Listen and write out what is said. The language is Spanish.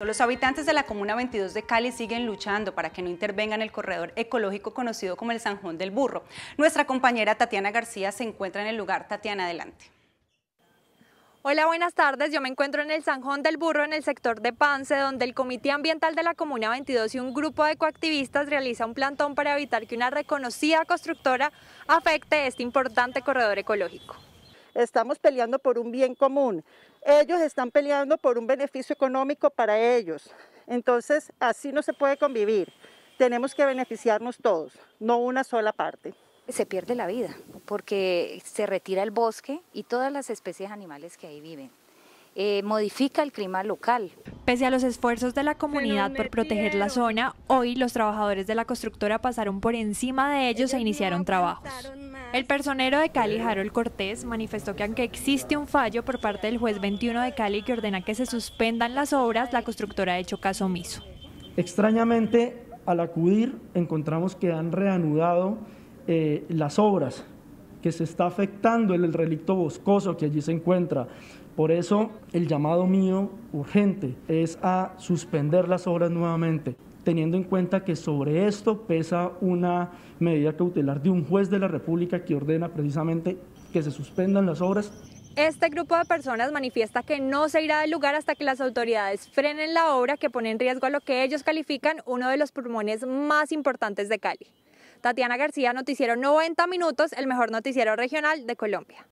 Los habitantes de la Comuna 22 de Cali siguen luchando para que no intervenga en el corredor ecológico conocido como el Sanjón del Burro. Nuestra compañera Tatiana García se encuentra en el lugar. Tatiana, adelante. Hola, buenas tardes. Yo me encuentro en el Sanjón del Burro, en el sector de Pance, donde el Comité Ambiental de la Comuna 22 y un grupo de coactivistas realiza un plantón para evitar que una reconocida constructora afecte este importante corredor ecológico. Estamos peleando por un bien común. Ellos están peleando por un beneficio económico para ellos. Entonces, así no se puede convivir. Tenemos que beneficiarnos todos, no una sola parte se pierde la vida porque se retira el bosque y todas las especies animales que ahí viven. Eh, modifica el clima local. Pese a los esfuerzos de la comunidad por proteger la zona, hoy los trabajadores de la constructora pasaron por encima de ellos, e iniciaron trabajos. El personero de Cali, Harold Cortés, manifestó que aunque existe un fallo por parte del juez 21 de Cali que ordena que se suspendan las obras, la constructora ha hecho caso omiso. Extrañamente, al acudir, encontramos que han reanudado eh, las obras que se está afectando el, relicto boscoso que allí se encuentra. Por eso el llamado mío urgente es a suspender las obras nuevamente, teniendo en cuenta que sobre esto pesa una medida cautelar de un juez de la República que ordena precisamente que se suspendan las obras este grupo de personas manifiesta que no se irá del lugar hasta que las autoridades frenen la obra que pone en riesgo a lo que ellos califican uno de los pulmones más importantes de Cali. Tatiana García, Noticiero 90 Minutos, el mejor noticiero regional de Colombia.